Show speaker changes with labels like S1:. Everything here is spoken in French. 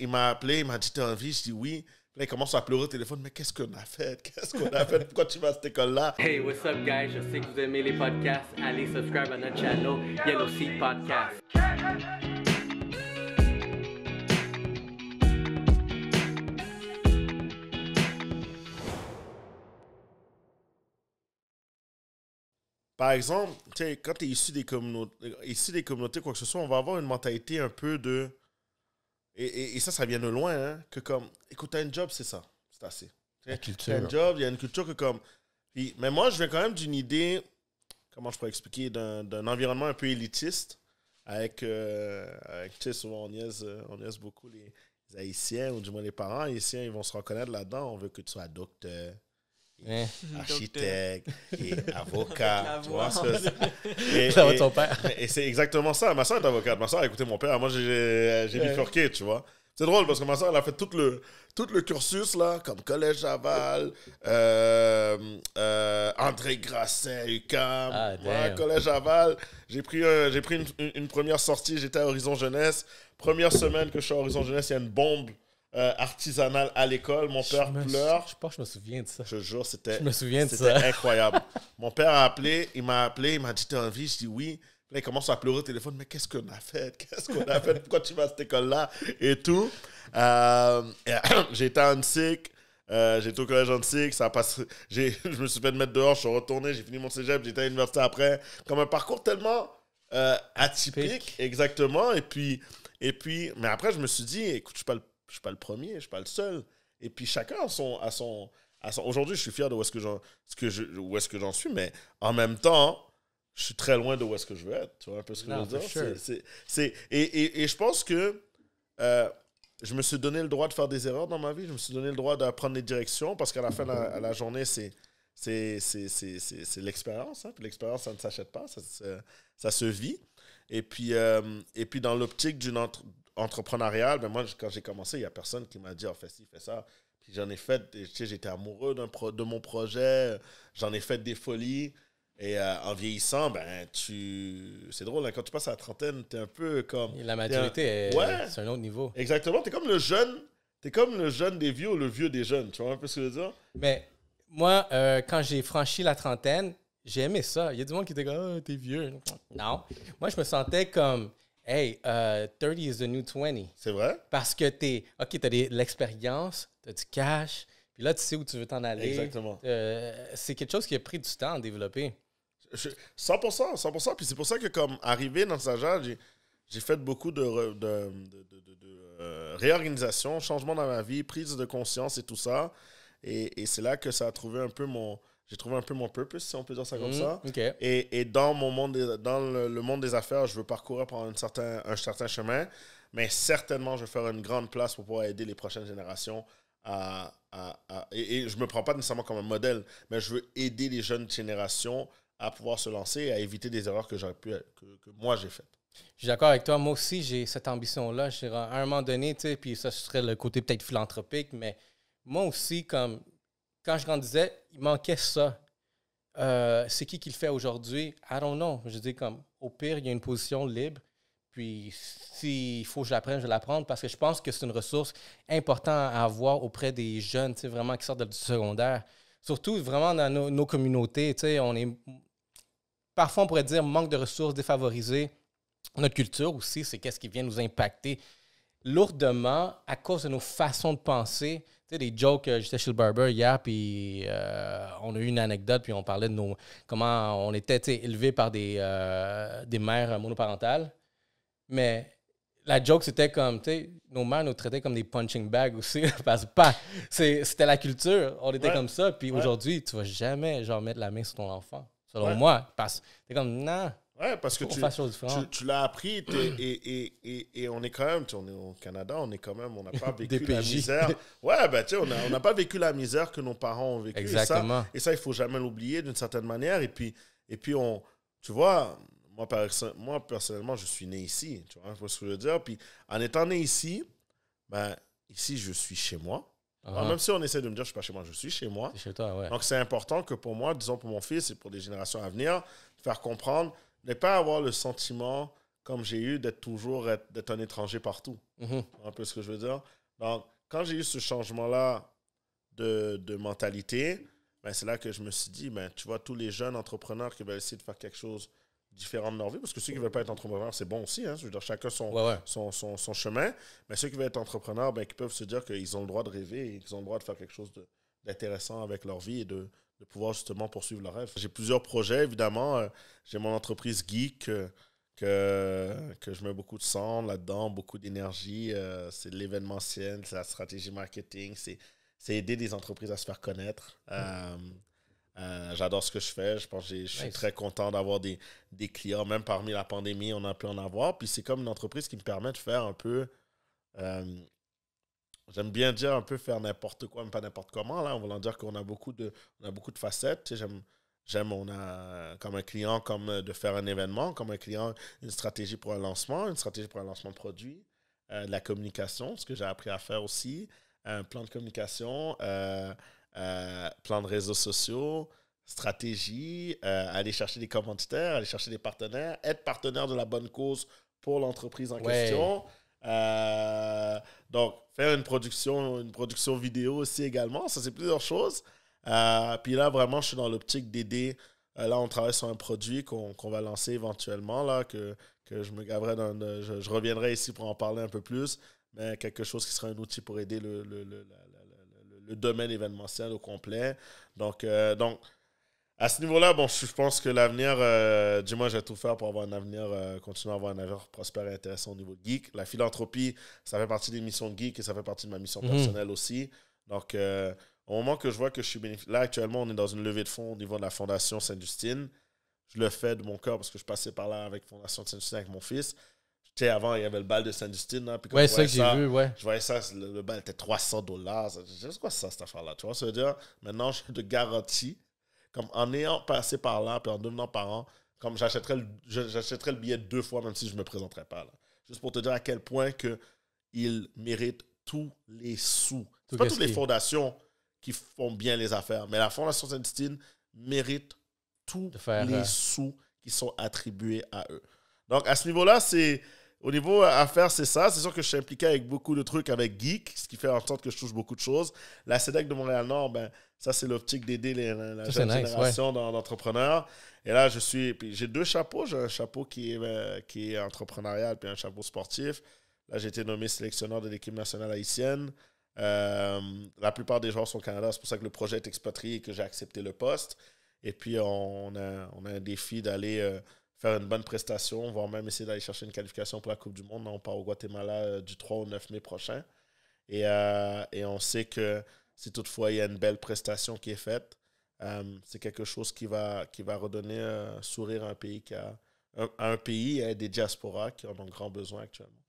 S1: il m'a appelé, il m'a dit T'es en Je dis oui. là, il commence à pleurer au téléphone Mais qu'est-ce qu'on a
S2: fait Qu'est-ce qu'on a fait Pourquoi tu vas à cette école-là Hey, what's up, guys Je sais que vous aimez les podcasts. Allez, subscribe à notre channel Yellow Seed Podcast.
S1: Par exemple, quand tu es issu des, communautés, issu des communautés, quoi que ce soit, on va avoir une mentalité un peu de et, et, ça, ça vient de loin, hein, que comme, écoute, t'as un job, c'est ça, c'est assez. T'as un job, il y a une culture que comme. mais moi, je viens quand même d'une idée, comment je pourrais expliquer, d'un environnement un peu élitiste, euh, avec, tu sais, souvent on niaise, euh, on beaucoup les, Haïtiens, ou du moins les parents haïtiens, ils vont se reconnaître là-dedans, on veut que tu sois docteur, eh. architecte, et avocat. tu vois, et, ça va père. Et, c'est exactement ça. Ma soeur est avocate. Ma soeur a écouté mon père. Moi, j'ai bifurqué, tu vois. C'est drôle parce que ma soeur, elle a fait tout le, tout le cursus, là, comme Collège aval euh, euh, André Grasset, UCAM, ah, Collège aval J'ai pris, euh, pris une, une, première sortie, j'étais à Horizon Jeunesse. Première semaine que je suis à Horizon Jeunesse, il y a une bombe euh, artisanal à l'école. Mon père pleure. Je, je, pense je me souviens de ça. Je jure, c'était. Je me souviens de ça. incroyable. Mon père a appelé, il m'a appelé, il m'a dit T'as envie ?» Je dis oui. Là, il commence à pleurer au téléphone Mais qu'est-ce qu'on a fait Qu'est-ce qu'on a fait Pourquoi tu vas à cette école-là Et tout. Euh, J'étais en SIC. J'ai j'étais euh, au collège SIC. ça a passé, je me suis fait mettre dehors, je suis retourné, j'ai fini mon cégep, j'étais à l'université après. Comme un parcours tellement euh, atypique, exactement. Et puis, et puis, mais après, je me suis dit, écoute, je suis pas le je suis pas le premier, je suis pas le seul. Et puis chacun a son, a son, a son... Aujourd'hui, je suis fier de où est-ce que j'en, ce que je, où est-ce que j'en suis, mais en même temps, je suis très loin de où est-ce que je veux être. Tu vois un peu ce que je veux dire? C'est, c'est, et, et, et, je pense que euh, je me suis donné le droit de faire des erreurs dans ma vie. Je me suis donné le droit d'apprendre prendre des directions parce qu'à la fin de la, journée, c'est, c'est, c'est, c'est, c'est l'expérience. Hein, l'expérience, ça ne s'achète pas, ça, ça, se vit. Et puis, euh, et puis dans l'optique d'une, entreprise, entrepreneurial, mais ben moi, quand j'ai commencé, il n'y a personne qui m'a dit, oh, fais ci, fais ça. Puis j'en ai fait, tu sais, j'étais amoureux pro, de mon projet, j'en ai fait des folies. Et euh, en vieillissant, ben, tu. C'est drôle, hein, quand tu passes à la trentaine, t'es un peu comme. la maturité, ouais, c'est un autre niveau. Exactement, t'es comme le jeune. T'es comme le jeune des vieux ou le vieux des jeunes. Tu vois un peu ce que je veux dire? Mais
S2: moi, euh, quand j'ai franchi la trentaine, j'ai aimé ça. Il y a du monde qui était comme, oh, t'es vieux. Non. Moi, je me sentais comme. Hey, 30 euh, is the new 20. C'est vrai? Parce que t'es. OK, t'as de l'expérience, t'as du cash, puis là, tu sais où tu veux t'en aller. Exactement. Euh,
S1: c'est quelque chose qui a pris du temps à développer. 100%, 100%. Puis c'est pour ça que, comme arrivé dans sa genre, j'ai fait beaucoup de, de, euh, réorganisation, changement dans ma vie, prise de conscience et tout ça. Et, et c'est là que ça a trouvé un peu mon, j'ai trouvé un peu mon purpose, si on peut dire ça comme mhm, ça. Et, et, dans, mon monde dans le, monde des affaires, je veux parcourir par un certain, un certain chemin, mais certainement, je veux faire une grande place pour pouvoir aider les prochaines générations à. à, et, je ne me prends pas nécessairement comme un modèle, mais je veux aider les jeunes générations à pouvoir se lancer et à éviter des erreurs que, pu, que, que moi j'ai faites.
S2: Je suis d'accord avec toi. Moi aussi, j'ai cette ambition-là. À un moment donné, tu puis ça, ce serait le côté peut-être philanthropique, mais moi aussi, comme quand je grandissais, il manquait ça. Euh, c'est qui qui le fait aujourd'hui? I don't know. Je dis comme, au pire, il y a une position libre. Puis s'il faut que je l'apprenne, je vais l'apprendre parce que je pense que c'est une ressource importante à avoir auprès des jeunes, tu vraiment qui sortent du secondaire. Surtout vraiment dans nos, communautés, tu on est parfois on pourrait dire manque de ressources défavorisées. Notre culture aussi, c'est qu'est-ce qui vient nous impacter lourdement à cause de nos façons de penser. Tu sais, des jokes, euh, j'étais chez le barber hier, puis euh, on a eu une anecdote, puis on parlait de nos, comment on était élevé par euh, des, mères monoparentales. Mais la joke, c'était comme, tu sais, nos mères nous traitaient comme des punching bags aussi, parce que c'était la culture, on était comme ça, puis aujourd'hui, tu vas jamais, genre, mettre la main sur ton enfant, selon moi, parce que t'es comme, non,
S1: Ouais, parce que tu, tu, l'as appris et, et, et, et, on est quand même, tu, on est au Canada, on est quand même, on n'a pas vécu la misère. Ouais, ben tu sais, on n'a pas vécu la misère que nos parents ont vécu. Exactement. Et ça, il il faut jamais l'oublier d'une certaine manière. Et puis, et puis on, tu vois, moi, moi personnellement, je suis né ici, tu vois, ce que je veux dire. Puis en étant né ici, ben ici, je suis chez moi. Ah. même si on essaie de me dire, je suis pas chez moi, je suis chez moi. Donc c'est important que pour moi, disons pour mon fils et pour les générations à venir, faire comprendre ne pas avoir le sentiment, comme j'ai eu, d'être toujours d'être un étranger partout. Mhm. Un peu ce que je veux dire. Donc, quand j'ai eu ce changement-là de, mentalité, ben, c'est là que je me suis dit, ben, tu vois, tous les jeunes entrepreneurs qui veulent essayer de faire quelque chose différent de leur vie, parce que ceux qui ne veulent pas être entrepreneurs, c'est bon aussi, hein, je veux dire, chacun son, Son, chemin, mais ceux qui veulent être entrepreneurs, ben, qui peuvent se dire qu'ils ont le droit de rêver, et qu'ils ont le droit de faire quelque chose d'intéressant avec leur vie et de, pouvoir justement poursuivre leur rêve. J'ai plusieurs projets, évidemment, euh, j'ai mon entreprise geek euh, que, que je mets beaucoup de sang là-dedans, beaucoup d'énergie. Euh, c'est de l'événementiel, c'est la stratégie marketing, c'est, c'est aider des entreprises à se faire connaître. Mm. Euh, j'adore ce que je fais. Je pense je suis très content d'avoir des, des, clients. Même parmi la pandémie, on a pu en avoir. Puis c'est comme une entreprise qui me permet de faire un peu. J'aime bien dire un peu faire n'importe quoi, mais pas n'importe comment. Là, en voulant dire qu'on a beaucoup de, on a beaucoup de facettes. j'aime, J'aime, on a euh, comme un client, comme euh, de faire un événement, comme un client, une stratégie pour un lancement, une stratégie pour un lancement de produit, euh, de la communication, ce que j'ai appris à faire aussi, un plan de communication, euh, plan de réseaux sociaux, stratégie, aller chercher des commanditaires, aller chercher des partenaires, être partenaire de la bonne cause pour l'entreprise en question. donc, faire une production, une production vidéo aussi également, ça c'est plusieurs choses. Euh, puis là, vraiment, je suis dans l'optique d'aider. Euh, là, on travaille sur un produit qu'on va lancer éventuellement, là, que, que je me gaverai dans. je, reviendrai ici pour en parler un peu plus, mais quelque chose qui sera un outil pour aider le, le, le, le, le domaine événementiel au complet. Donc, euh, donc à ce niveau-là, bon, je pense que l'avenir, dis-moi j'ai tout faire pour avoir un avenir, continuer à avoir un avenir prospère et intéressant au niveau geek. La philanthropie, ça fait partie des missions de geek et ça fait partie de ma mission mhm. personnelle aussi. Donc, au moment que je vois que je suis bénéficiaire, là actuellement, on est dans une levée de fonds au niveau de la Fondation Saint justine Je le fais de mon cœur parce que je passais par là avec Fondation Saint justine avec mon fils. Tu sais, avant, il y avait le bal de Saint justine hein, Oui, c'est ça que j'ai vu, Je voyais ça, le, bal était 300 dollars. C'est quoi ça, cette affaire-là? Tu vois, ça veut dire, maintenant, suis de garantie. Comme en ayant passé par là, puis en devenant parent, comme j'achèterais le, le billet deux fois, même si je ne me présenterais pas là. Juste pour te dire à quel point que il mérite tous les sous. pas toutes les fondations qui font bien les affaires. Mais la Fondation saint dustin mérite tous les euh, sous qui sont attribués à eux. Donc, à ce niveau-là, c'est. Au niveau affaires, c'est ça. C'est sûr que je suis impliqué avec beaucoup de trucs avec Geek, ce qui fait en sorte que je touche beaucoup de choses. La CEDEC de Montréal-Nord, ben, ça, c'est l'optique d'aider la, la jeune génération d'entrepreneurs. Et là, je suis. J'ai deux chapeaux. J'ai un chapeau qui est, ben, qui est entrepreneurial, puis un chapeau sportif. Là, j'ai été nommé sélectionneur de l'équipe nationale haïtienne. Euh, la plupart des gens sont au Canada. C'est pour ça que le projet est expatrié et que j'ai accepté le poste. Et puis, on a, un défi d'aller euh, faire une bonne prestation, voire même essayer d'aller chercher une qualification pour la Coupe du Monde. On part au Guatemala euh, du 3 au 9 mai prochain. Et, on sait que si toutefois il y a une belle prestation qui est faite, c'est quelque chose qui va, redonner un sourire à un pays, à un pays et hein, des diasporas qui en ont grand besoin actuellement.